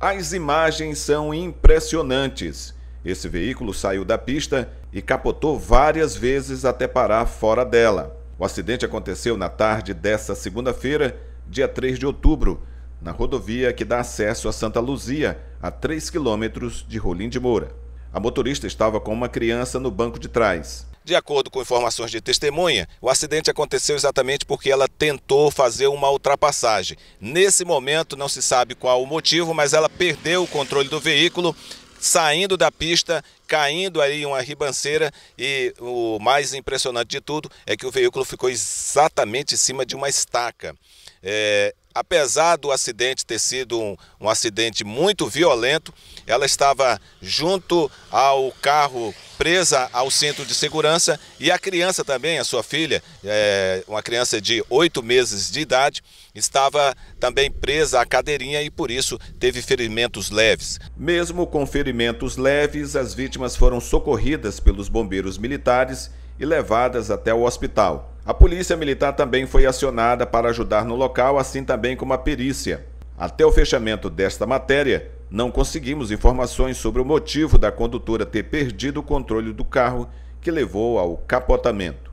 As imagens são impressionantes. Esse veículo saiu da pista e capotou várias vezes até parar fora dela. O acidente aconteceu na tarde desta segunda-feira, dia 3 de outubro, na rodovia que dá acesso a Santa Luzia, a 3 quilômetros de Rolim de Moura. A motorista estava com uma criança no banco de trás. De acordo com informações de testemunha, o acidente aconteceu exatamente porque ela tentou fazer uma ultrapassagem. Nesse momento, não se sabe qual o motivo, mas ela perdeu o controle do veículo, saindo da pista caindo aí uma ribanceira e o mais impressionante de tudo é que o veículo ficou exatamente em cima de uma estaca. É, apesar do acidente ter sido um, um, acidente muito violento, ela estava junto ao carro presa ao cinto de segurança e a criança também, a sua filha, é, uma criança de oito meses de idade, estava também presa à cadeirinha e por isso teve ferimentos leves. Mesmo com ferimentos leves, as vítimas vítimas foram socorridas pelos bombeiros militares e levadas até o hospital. A polícia militar também foi acionada para ajudar no local, assim também como a perícia. Até o fechamento desta matéria, não conseguimos informações sobre o motivo da condutora ter perdido o controle do carro que levou ao capotamento.